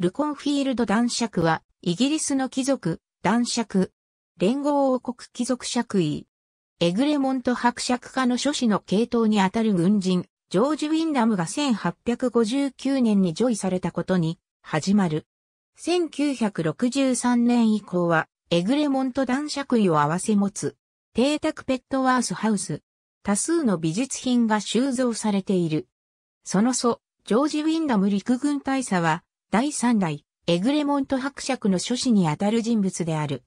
ルコンフィールド男爵は、イギリスの貴族、男爵、連合王国貴族爵位、エグレモント伯爵家の諸子の系統にあたる軍人、ジョージ・ウィンダムが1859年にョ位されたことに、始まる。1963年以降は、エグレモント男爵位を合わせ持つ、邸宅ペットワースハウス、多数の美術品が収蔵されている。その祖、ジョージ・ウィンダム陸軍大佐は、第3代、エグレモント伯爵の諸子にあたる人物である。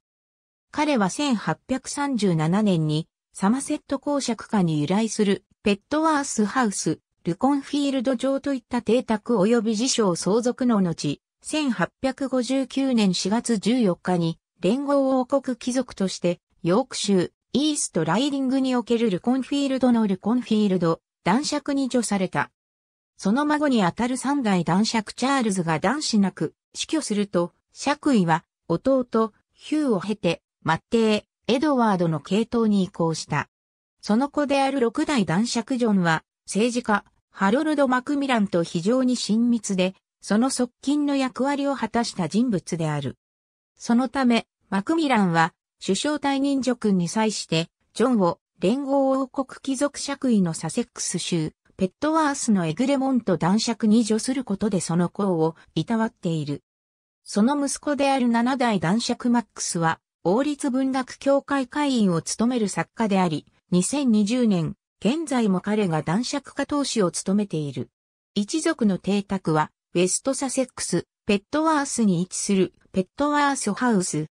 彼は1837年にサマセット公爵下に由来するペットワースハウス、ルコンフィールド城といった邸宅及び辞書を相続の後、1859年4月14日に連合王国貴族としてヨーク州イーストライディングにおけるルコンフィールドのルコンフィールド男爵に除された。その孫にあたる三代男爵チャールズが男子なく死去すると、爵位は弟、ヒューを経て、マッテエドワードの系統に移行した。その子である六代男爵ジョンは、政治家、ハロルド・マクミランと非常に親密で、その側近の役割を果たした人物である。そのため、マクミランは、首相退任叙勲に際して、ジョンを連合王国貴族爵位のサセックス州、ペットワースのエグレモント男爵に助することでその功をいたわっている。その息子である七代男爵マックスは、王立文学協会会員を務める作家であり、2020年、現在も彼が男爵家当主を務めている。一族の邸宅は、ウェストサセックス、ペットワースに位置する、ペットワースハウス。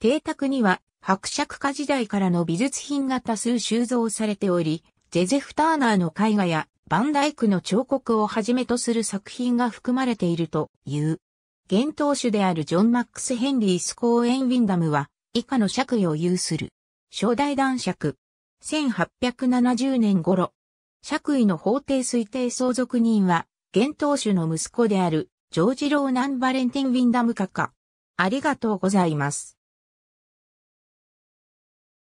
邸宅には、伯爵家時代からの美術品が多数収蔵されており、ジェゼフ・ターナーの絵画やバンダイクの彫刻をはじめとする作品が含まれているという。現当主であるジョン・マックス・ヘンリー・スコーエン・ウィンダムは以下の爵位を有する。初代男爵。1870年頃。爵位の法定推定相続人は、現当主の息子であるジョージ・ローナン・バレンティン・ウィンダムカカ。ありがとうございます。